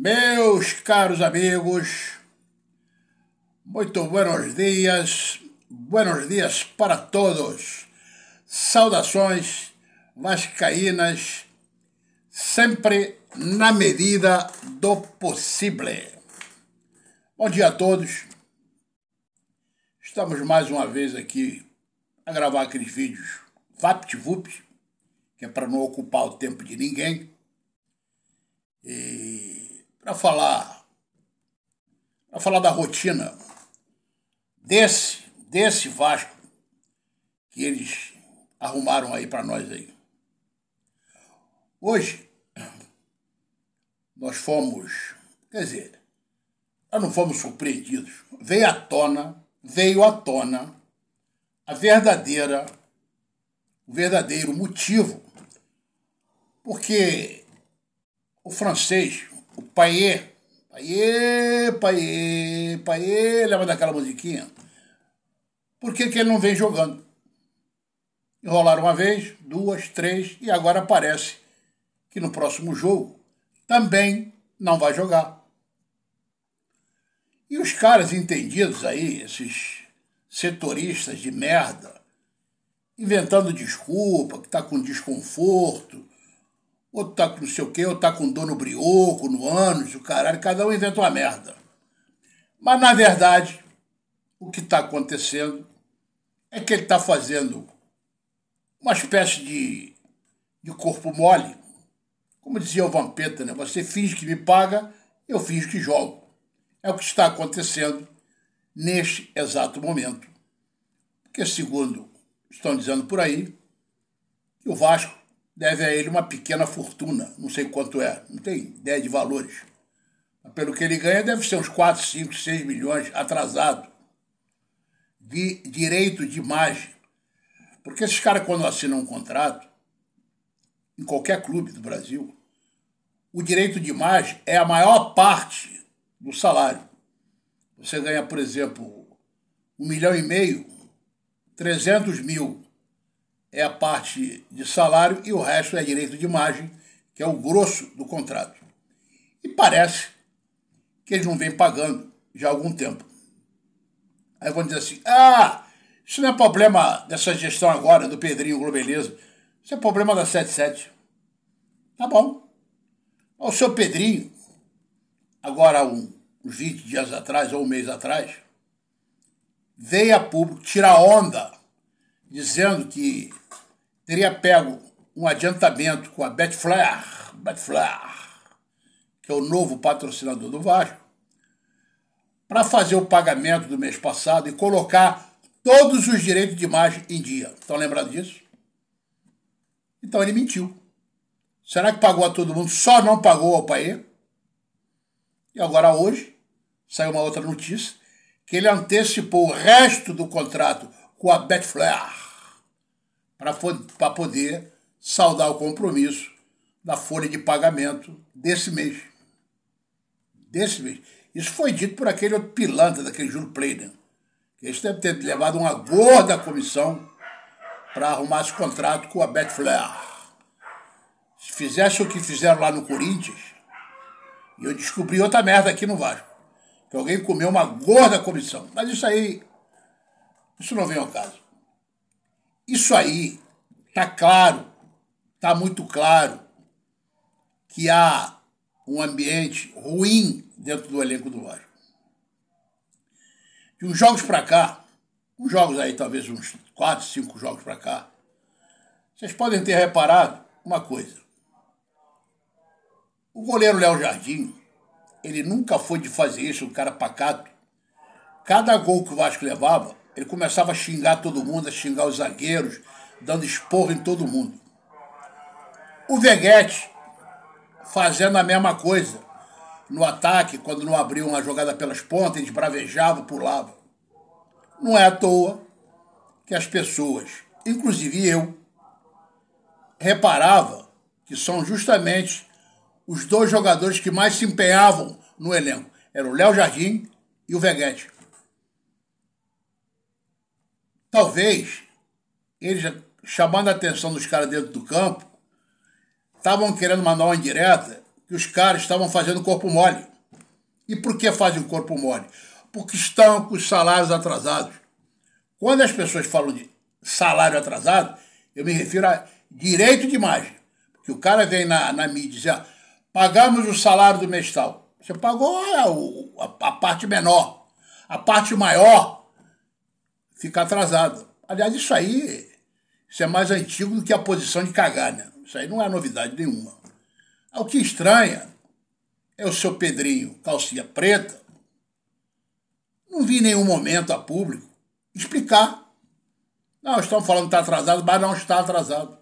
Meus caros amigos, muito buenos dias, buenos dias para todos. Saudações vascaínas, sempre na medida do possível. Bom dia a todos. Estamos mais uma vez aqui a gravar aqueles vídeos VaptVup, que é para não ocupar o tempo de ninguém. E para falar para falar da rotina desse desse Vasco que eles arrumaram aí para nós aí. Hoje nós fomos, quer dizer, nós não fomos surpreendidos. Veio à tona, veio à tona a verdadeira o verdadeiro motivo porque o francês o paiê. Paiê, paiê, paiê, lembra daquela musiquinha. Por que, que ele não vem jogando? Enrolaram uma vez, duas, três, e agora parece que no próximo jogo também não vai jogar. E os caras entendidos aí, esses setoristas de merda, inventando desculpa, que está com desconforto, outro tá com não sei o quê, outro tá com dono brioco, no ânus, o caralho, cada um inventa uma merda. Mas, na verdade, o que está acontecendo é que ele está fazendo uma espécie de, de corpo mole. Como dizia o Vampeta, né? você finge que me paga, eu finge que jogo. É o que está acontecendo neste exato momento. Porque, segundo estão dizendo por aí, o Vasco deve a ele uma pequena fortuna, não sei quanto é, não tem ideia de valores. Pelo que ele ganha, deve ser uns 4, 5, 6 milhões atrasado de direito de imagem. Porque esses caras, quando assinam um contrato, em qualquer clube do Brasil, o direito de imagem é a maior parte do salário. Você ganha, por exemplo, um milhão e meio, 300 mil é a parte de salário e o resto é direito de imagem, que é o grosso do contrato. E parece que eles não vêm pagando já há algum tempo. Aí vão dizer assim: ah, isso não é problema dessa gestão agora do Pedrinho Globeleza, isso é problema da 77. Tá bom. O seu Pedrinho, agora um, uns 20 dias atrás ou um mês atrás, veio a público tirar onda dizendo que teria pego um adiantamento com a Betflair, Betflair que é o novo patrocinador do Vasco, para fazer o pagamento do mês passado e colocar todos os direitos de imagem em dia. Estão lembrados disso? Então ele mentiu. Será que pagou a todo mundo? Só não pagou ao Paê? E agora hoje saiu uma outra notícia que ele antecipou o resto do contrato com a Betflair para poder saldar o compromisso da folha de pagamento desse mês. Desse mês. Isso foi dito por aquele outro pilantra daquele Júlio Pleiden. Eles devem ter levado uma gorda comissão para arrumar esse contrato com a Betflair. Se fizesse o que fizeram lá no Corinthians, e eu descobri outra merda aqui no Vasco, que alguém comeu uma gorda comissão. Mas isso aí isso não vem ao caso. Isso aí está claro, está muito claro que há um ambiente ruim dentro do elenco do Vasco. De uns jogos para cá, uns jogos aí, talvez uns quatro, cinco jogos para cá, vocês podem ter reparado uma coisa. O goleiro Léo Jardim, ele nunca foi de fazer isso, um cara pacato. Cada gol que o Vasco levava, ele começava a xingar todo mundo, a xingar os zagueiros, dando esporro em todo mundo. O Veguete fazendo a mesma coisa. No ataque, quando não abriu uma jogada pelas pontas, ele bravejavam, pulava. Não é à toa que as pessoas, inclusive eu, reparava que são justamente os dois jogadores que mais se empenhavam no elenco. Era o Léo Jardim e o Veguete. Talvez eles, chamando a atenção dos caras dentro do campo, estavam querendo mandar uma indireta que os caras estavam fazendo corpo mole. E por que fazem corpo mole? Porque estão com os salários atrasados. Quando as pessoas falam de salário atrasado, eu me refiro a direito de imagem. Porque o cara vem na, na mídia dizer, ah, pagamos o salário do mês Você pagou a, ah, a, a parte menor. A parte maior ficar atrasado. Aliás, isso aí isso é mais antigo do que a posição de cagar, né? Isso aí não é novidade nenhuma. Ah, o que estranha é o seu Pedrinho, calcinha preta. Não vi em nenhum momento a público explicar. Não, estão falando que está atrasado, mas não está atrasado.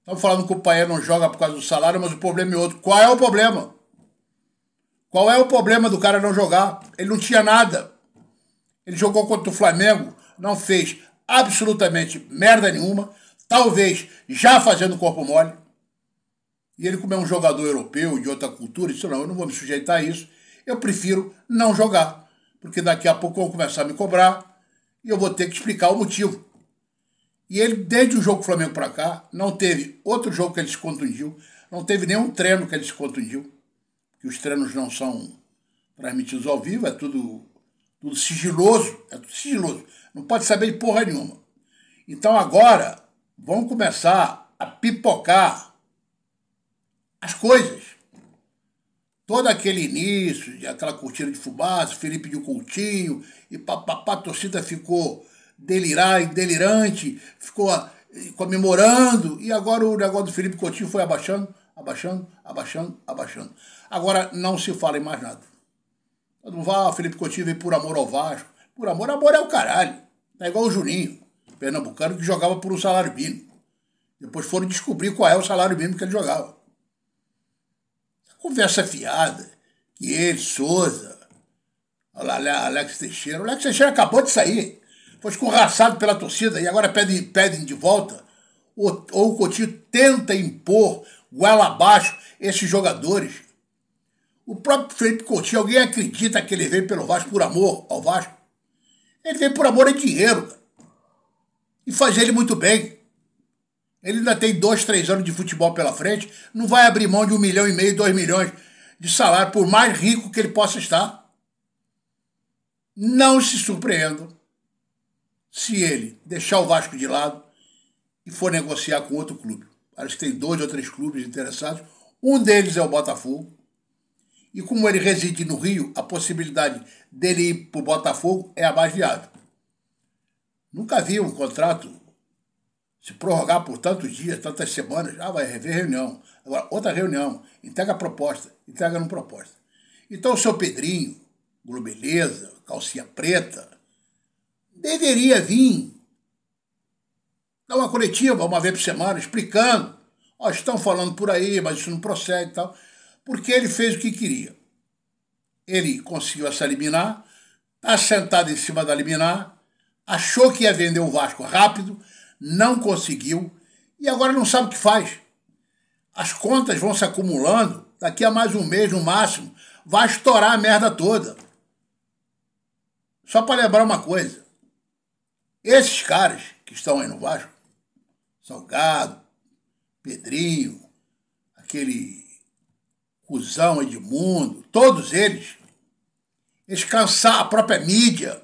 Estão falando que o pai não joga por causa do salário, mas o problema é outro. Qual é o problema? Qual é o problema do cara não jogar? Ele não tinha nada. Ele jogou contra o Flamengo, não fez absolutamente merda nenhuma, talvez já fazendo corpo mole. E ele, como é um jogador europeu de outra cultura, disse: não, eu não vou me sujeitar a isso, eu prefiro não jogar, porque daqui a pouco vão começar a me cobrar e eu vou ter que explicar o motivo. E ele, desde o jogo Flamengo para cá, não teve outro jogo que ele se contundiu, não teve nenhum treino que ele se contundiu, que os treinos não são transmitidos ao vivo, é tudo tudo sigiloso, é tudo sigiloso, não pode saber de porra nenhuma. Então agora vão começar a pipocar as coisas. Todo aquele início, aquela cortina de fumaça, Felipe de Coutinho, e papapá, a torcida ficou delirar, delirante, ficou ah, comemorando, e agora o negócio do Felipe Coutinho foi abaixando, abaixando, abaixando, abaixando. Agora não se fala em mais nada. Duval, Felipe Coutinho veio por amor ao Vasco. Por amor, amor é o caralho. É igual o Juninho, pernambucano, que jogava por um salário mínimo. Depois foram descobrir qual é o salário mínimo que ele jogava. Essa conversa é fiada, que ele, Souza, Alex Teixeira. O Alex Teixeira acabou de sair. Foi escorraçado pela torcida e agora pedem, pedem de volta. Ou, ou o Coutinho tenta impor goela abaixo esses jogadores o próprio Felipe Coutinho, alguém acredita que ele veio pelo Vasco por amor ao Vasco? Ele veio por amor a dinheiro. E faz ele muito bem. Ele ainda tem dois, três anos de futebol pela frente. Não vai abrir mão de um milhão e meio, dois milhões de salário, por mais rico que ele possa estar. Não se surpreendam se ele deixar o Vasco de lado e for negociar com outro clube. Parece que tem dois ou três clubes interessados. Um deles é o Botafogo. E como ele reside no Rio, a possibilidade dele ir para o Botafogo é abaviada. Nunca vi um contrato se prorrogar por tantos dias, tantas semanas. Ah, vai rever reunião. Agora, outra reunião. Entrega a proposta. Entrega não proposta. Então, o seu Pedrinho, Globeleza, Calcinha Preta, deveria vir dar uma coletiva uma vez por semana explicando. Ó, oh, estão falando por aí, mas isso não procede e tal porque ele fez o que queria. Ele conseguiu essa liminar, está sentado em cima da liminar, achou que ia vender o Vasco rápido, não conseguiu e agora não sabe o que faz. As contas vão se acumulando, daqui a mais um mês no máximo, vai estourar a merda toda. Só para lembrar uma coisa: esses caras que estão aí no Vasco, Salgado, Pedrinho, aquele Cusão, Edmundo, todos eles, eles cansavam, a própria mídia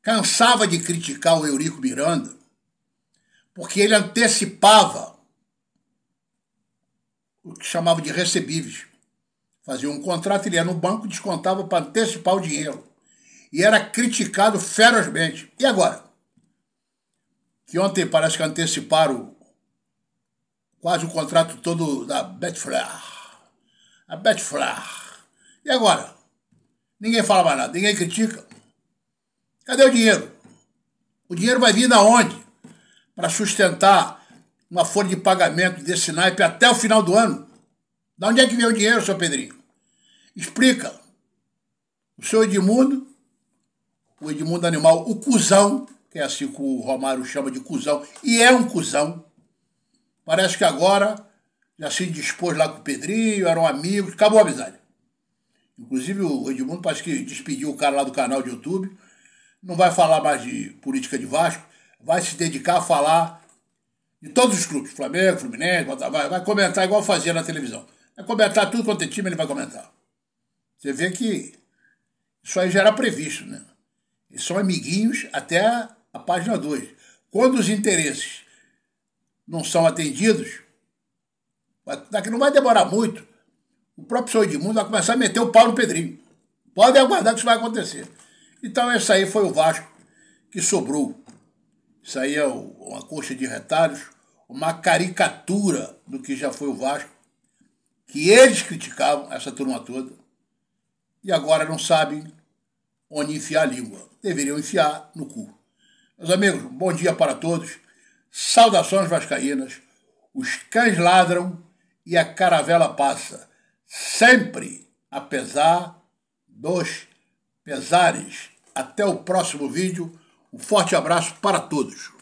cansava de criticar o Eurico Miranda, porque ele antecipava o que chamava de recebíveis. Fazia um contrato, ele ia no banco, descontava para antecipar o dinheiro. E era criticado ferozmente. E agora? Que ontem parece que anteciparam quase o contrato todo da Betflair a Betflar. E agora? Ninguém fala mais nada, ninguém critica. Cadê o dinheiro? O dinheiro vai vir da onde? Para sustentar uma folha de pagamento desse naipe até o final do ano. Da onde é que vem o dinheiro, seu Pedrinho? Explica. O seu Edmundo, o Edmundo Animal, o cuzão, que é assim que o Romário chama de cuzão, e é um cuzão. Parece que agora já se dispôs lá com o Pedrinho, eram amigos, acabou a amizade. Inclusive o Edmundo parece que despediu o cara lá do canal de YouTube, não vai falar mais de política de Vasco, vai se dedicar a falar de todos os clubes, Flamengo, Fluminense, vai, vai comentar igual fazia na televisão. Vai comentar tudo quanto é time, ele vai comentar. Você vê que isso aí já era previsto, né? Eles são amiguinhos até a, a página 2. Quando os interesses não são atendidos, daqui não vai demorar muito, o próprio senhor Edmundo vai começar a meter o pau no Pedrinho. Podem aguardar que isso vai acontecer. Então, esse aí foi o Vasco que sobrou. Isso aí é uma coxa de retalhos, uma caricatura do que já foi o Vasco, que eles criticavam, essa turma toda, e agora não sabem onde enfiar a língua. Deveriam enfiar no cu. Meus amigos, bom dia para todos. Saudações vascaínas. Os cães ladram e a caravela passa, sempre apesar dos pesares. Até o próximo vídeo. Um forte abraço para todos.